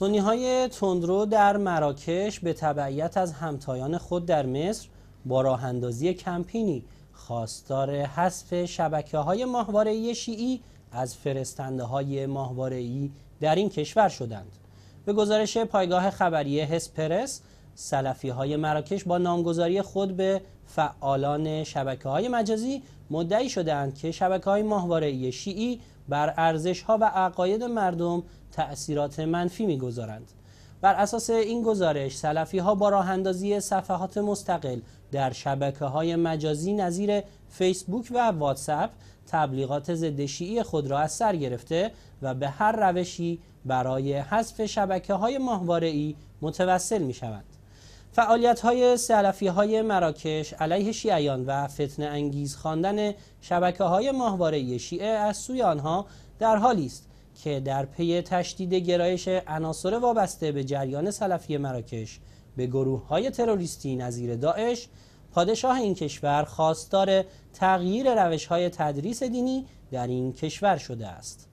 سنی های تندرو در مراکش به تبعیت از همتایان خود در مصر با اندازی کمپینی خواستار حذف شبکه های ماهواره شیعی از فرستنده های در این کشور شدند به گزارش پایگاه خبری هسپرس سلفی های مراکش با نامگذاری خود به فعالان شبکه های مجازی مدعی شدند که شبکه های ماهواره شیعی بر ارزش ها و عقاید مردم تأثیرات منفی میگذارند بر اساس این گزارش سلفی ها با راه اندازی صفحات مستقل در شبکه های مجازی نظیر فیسبوک و واتساپ تبلیغات ضد شیعی خود را از سر گرفته و به هر روشی برای حذف شبکه های ماهواره ای متوسل می شوند. فعالیت های سلفی های مراکش علیه شیعیان و فتنه انگیز خواندن شبکه های ماهواره شیعه از سوی آنها در حالی است که در پی تشدید گرایش عناصر وابسته به جریان سلفی مراکش به گروه های تروریستی نظیر داعش پادشاه این کشور خواستار تغییر روش های تدریس دینی در این کشور شده است